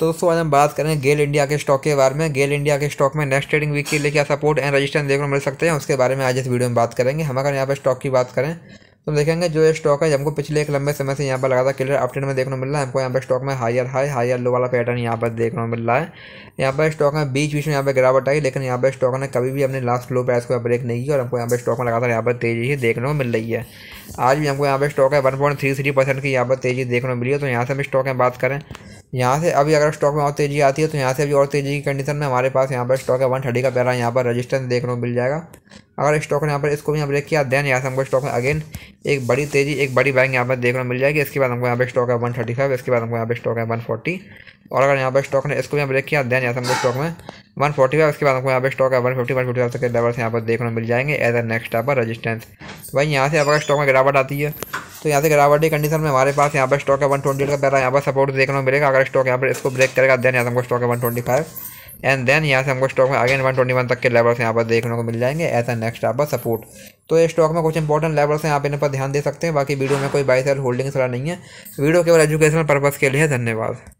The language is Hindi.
तो दोस्तों आज हम बात करेंगे गेल इंडिया के स्टॉक के बारे में गेल इंडिया के स्टॉक में नेक्स्ट ट्रेडिंग वीक के लिए क्या सपोर्ट एंड रजिस्टेंस देखने को मिल सकते हैं उसके बारे में आज इस वीडियो में बात करेंगे हम अगर यहाँ पर स्टॉक की बात करें तो देखेंगे जो ये स्टॉक है हमको पिछले एक लंबे समय से यहाँ पर लगातार क्लियर अपडेट में देखने को मिल रहा है हमको यहाँ पर स्टॉक में हायर हाई हायर लो वाला पैटर्न यहाँ पर देखने को मिल रहा है यहाँ पर स्टॉक में बीच बीच में यहाँ पर गिरावट आई लेकिन यहाँ पर स्टॉक ने कभी भी अपने लास्ट लो प्राइस को ब्रेक नहीं किया और हमको यहाँ पर स्टॉक में लगातार यहाँ पर तेजी ही देखने को मिल रही है आज भी हमको यहाँ पर स्टॉक है one point three three percent की यहाँ पर तेजी देखने को मिली है तो यहाँ से हम स्टॉक में बात करें यहाँ से अभी अगर स्टॉक में और तेज़ी आती है तो यहाँ से भी और तेज़ी की कंडीशन में हमारे पास यहाँ पर स्टॉक है वन थर्टी का पैरा यहाँ पर रजिस्टेंस देखने को मिल जाएगा अगर स्टॉक ने यहाँ पर इसको भी यहाँ ब्रेक किया देन यहाँ से हमको स्टॉक में अगेन एक बड़ी तेज़ी एक बड़ी बैंक यहाँ पर देखने को मिल जाएगी इसके बाद हमको यहाँ पर स्टॉक है वन थर्टी फाइव इसके बाद हमको यहाँ पर स्टॉक है वन फोर्टी और अगर यहाँ पर स्टॉक ने इसको भी यहाँ ब्रेक किया देन यहाँ से हमको स्टॉक में वन फोर्टी फाइव इसके बाद हमको यहाँ पर स्टॉक है one fifty one fifty five तक के लेवल्स यहाँ पर देखने को मिल जाएंगे एज अ नेक्स्ट यहाँ पर रजिस्टेंस वहीं भाई यहाँ से अगर स्टॉक में गिरावट आती है तो यहाँ से गिरावटी कंडीशन में हमारे पास यहाँ पर स्टॉक है वन ट्वेंटी का पहला यहाँ पर सपोर्ट देखने को मिलेगा अगर स्टॉक यहाँ पर इसको ब्रेक करेगा देन यहाँ हमको स्टॉक है one twenty five and then यहाँ से हमको स्टॉक में अगेन वन ट्वेंटी वन तक के लेवल्स यहाँ पर देखने को मिल जाएंगे ऐसा नेक्स्ट यहाँ पर सपोर्ट तो ये स्टॉक में कुछ इंपॉर्टेंट लेवल्स हैं आप इन पर ध्यान दे सकते हैं बाकी वीडियो में कोई बाई सेल होल्डिंग्स वाला नहीं है वीडियो केवल एजुकेशनल पर्पज़ के लिए धन्यवाद